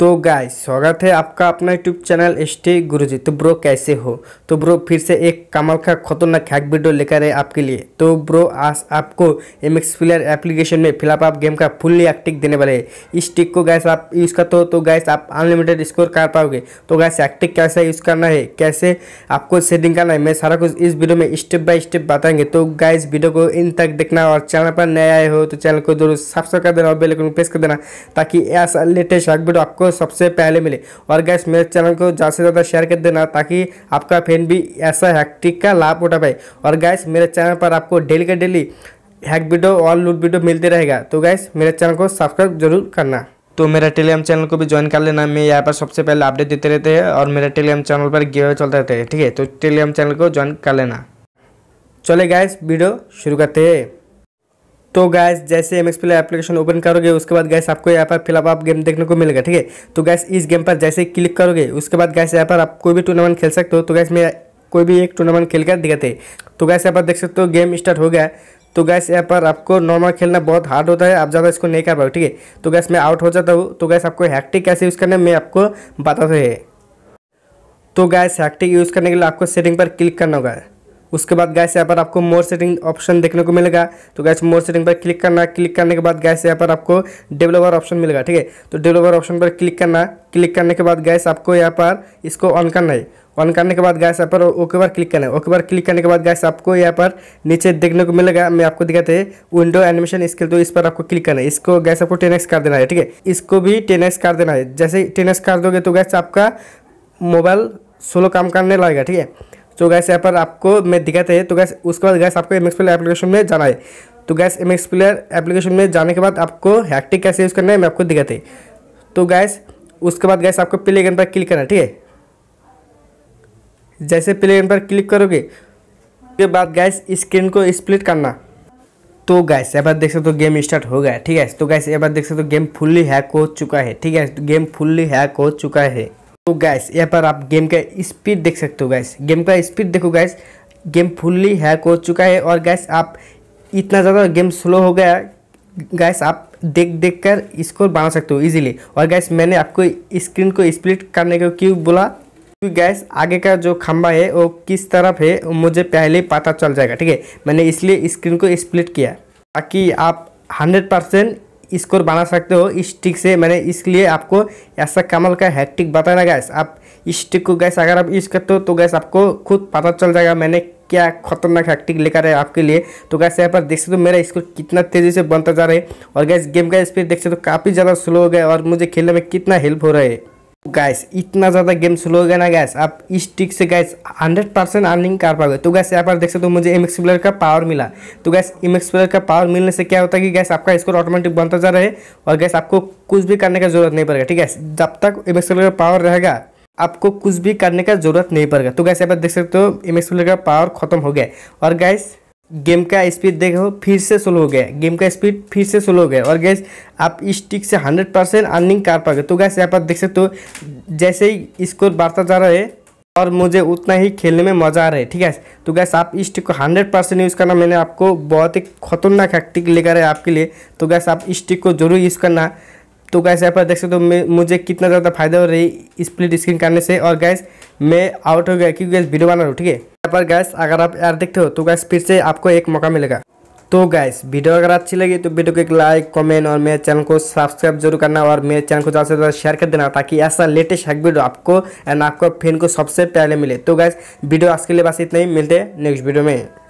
तो गाय स्वागत है आपका अपना यूट्यूब चैनल स्टे गुरुजी तो ब्रो कैसे हो तो ब्रो फिर से एक कमल का खतरनाक हैक वीडियो लेकर है आपके लिए तो ब्रो आज आपको एम एक्स प्लेयर एप्लीकेशन में फिलहाल आप गेम का फुल्ली एक्टिक देने वाले हैं इस टिक को गैस आप यूज़ करते हो तो गैस आप अनलिमिटेड स्कोर कर पाओगे तो गैस एक्टिक कैसे यूज़ करना है कैसे आपको सेटिंग करना है मैं सारा कुछ इस वीडियो में स्टेप बाय स्टेप बताएंगे तो गैस वीडियो को इन तक देखना और चैनल पर नए आए हो तो चैनल को जरूर सब्सक्राइब कर देना और बेलकन प्रेस कर देना ताकि ऐसा लेटेस्ट हैक वीडियो आपको को सबसे पहले मिले और गैस मेरे चैनल को ज़्यादा से ज़्यादा शेयर कर देना ताकि आपका फैन भी ऐसा हैक्टिक का लाभ उठा पाए और गैस मेरे चैनल पर आपको डेली का डेली हैक वीडियो और लूट वीडियो मिलते रहेगा तो गैस मेरे चैनल को सब्सक्राइब जरूर करना तो मेरा टेलीग्राम चैनल को भी ज्वाइन कर लेना मैं यहाँ पर सबसे पहले अपडेट देते रहते हैं और मेरे टेलीग्राम चैनल पर गेवे चलते रहते हैं ठीक है तो टेलीग्राम चैनल को ज्वाइन कर लेना चले गैस वीडियो शुरू करते हैं तो गैस जैसे एम एक्स एप्लीकेशन ओपन करोगे उसके बाद गैस आपको यहाँ पर फिलहाप आप गेम देखने को मिलेगा ठीक है तो गैस इस गेम पर जैसे क्लिक करोगे उसके बाद गैस यहाँ पर आप कोई भी टूर्नामेंट खेल सकते हो तो गैस मैं कोई भी एक टूर्नामेंट खेल कर दिखाते तो गैस यहाँ पर देख सकते हो गेम स्टार्ट हो गया तो गैस यहाँ पर आपको नॉर्मल खेलना बहुत हार्ड होता है आप ज़्यादा इसको नहीं कर पाओ ठीक है तो गैस मैं आउट हो जाता हूँ तो गैस आपको हैक्टिक कैसे यूज़ करना है मैं आपको बताते हैं तो गैस हैक्टिक यूज़ करने के लिए आपको सेटिंग पर क्लिक करना होगा उसके बाद गैस यहाँ पर आपको मोर सेटिंग ऑप्शन देखने को मिलेगा तो गैस मोर सेटिंग पर क्लिक करना क्लिक करने के बाद गैस यहाँ पर आपको डेवलपर ऑप्शन मिलेगा ठीक है तो डेवलपर ऑप्शन पर क्लिक करना क्लिक करने के बाद गैस आपको यहाँ पर इसको ऑन करना है ऑन करने के बाद गैस यहाँ पर ओके बार क्लिक करना है ओके बार क्लिक करने के बाद गैस आपको यहाँ पर नीचे देखने को मिलेगा मैं आपको दिखाते हैं विंडो एनिमेशन स्किल तो इस पर आपको क्लिक करना है इसको गैस आपको टेन कर देना है ठीक है इसको भी टेन कर देना है जैसे टेन कर दोगे तो गैस आपका मोबाइल सोलो काम करने लगेगा ठीक है तो गैस यहाँ पर आपको मैं दिखाते हैं तो गैस उसके बाद गैस आपको एम एक्स प्लेयर एप्लीकेशन में जाना है तो guys M X player application में जाने के बाद आपको हैक्टिक कैसे यूज़ करना है मैं आपको दिखाते तो गैस उसके बाद गैस आपको प्ले गन पर क्लिक करना है ठीक है जैसे प्ले गन पर क्लिक करोगे उसके बाद गैस स्क्रीन को स्प्लिट करना तो गैस यहाँ पर देख सकते हो तो गेम स्टार्ट हो गया ठीक है तो गैस यहाँ पर देख सकते हो गेम फुल्ली हैक हो चुका है ठीक है गेम फुल्ली हैक हो चुका है तो गैस यहाँ पर आप गेम का स्पीड देख सकते हो गैस गेम का स्पीड देखो गैस गेम फुल्ली हैक हो चुका है और गैस आप इतना ज़्यादा गेम स्लो हो गया गैस आप देख देख कर स्कोर बना सकते हो इजीली और गैस मैंने आपको स्क्रीन को स्प्लिट करने को क्यों बोला क्योंकि गैस आगे का जो खंबा है वो किस तरफ है मुझे पहले पता चल जाएगा ठीक है मैंने इसलिए स्क्रीन को स्प्लिट किया ताकि आप हंड्रेड परसेंट स्कोर बना सकते हो इस से मैंने इसलिए आपको ऐसा कमल का हैक्टिक बताना गैस आप इस को गैस अगर आप यूज़ करते हो तो गैस आपको खुद पता चल जाएगा मैंने क्या खतरनाक हैक्टिक लेकर है आपके लिए तो गैस यहाँ पर देख सकते हो तो मेरा स्कोर कितना तेज़ी से बनता जा रहा है और गैस गेम का स्पीड देख सकते हो तो काफ़ी ज़्यादा स्लो हो गया और मुझे खेलने में कितना हेल्प हो रहा है गैस इतना ज़्यादा गेम स्लो हो गया ना गैस आप इस टिक से गैस 100 परसेंट अर्निंग कर पाओगे तो गैस यहाँ पर देख सकते हो तो मुझे एम एक्स का पावर मिला तो गैस एम एक्स का पावर मिलने से क्या होता है कि गैस आपका स्कोर ऑटोमेटिक बनता जा रहा है और गैस आपको कुछ भी करने का जरूरत नहीं पड़ेगा ठीक है जब तक एम एक्स का पावर रहेगा आपको कुछ भी करने का जरूरत नहीं पड़ेगा तो गैस यहाँ पर देख सकते हो एम एक्स का पावर खत्म हो गया और गैस गेम का स्पीड देखो फिर से स्लो हो गया गेम का स्पीड फिर से स्लो हो गया और गैस आप इस टिक से हंड्रेड परसेंट अर्निंग कर पाओगे तो गैस यहाँ पर देख सकते हो जैसे ही स्कोर बढ़ता जा रहा है और मुझे उतना ही खेलने में मज़ा आ रहा है ठीक है तो गैस आप इस टिक को हंड्रेड परसेंट यूज़ करना मैंने आपको बहुत ही खतरनाक हैक्टिक लेकर है आपके लिए तो गैस आप इस टिक को जरूर यूज़ करना तो गैस यहाँ पर देख सकते हो तो मुझे कितना ज़्यादा फायदा हो रही स्प्लिट स्क्रीन करने से और गैस मैं आउट हो गया क्योंकि गैस वीडियो बना रहा हूँ ठीक है यहाँ पर गैस अगर आप यार देखते हो तो गैस फिर से आपको एक मौका मिलेगा तो गैस वीडियो अगर अच्छी लगी तो वीडियो को एक लाइक कमेंट और मेरे चैनल को सब्सक्राइब जरूर करना और मेरे चैनल को ज़्यादा से ज़्यादा शेयर कर देना ताकि ऐसा लेटेस्ट हैक वीडियो आपको एंड आपको फ्रेंड को सबसे पहले मिले तो गैस वीडियो आज के लिए बस इतना ही मिलते हैं नेक्स्ट वीडियो में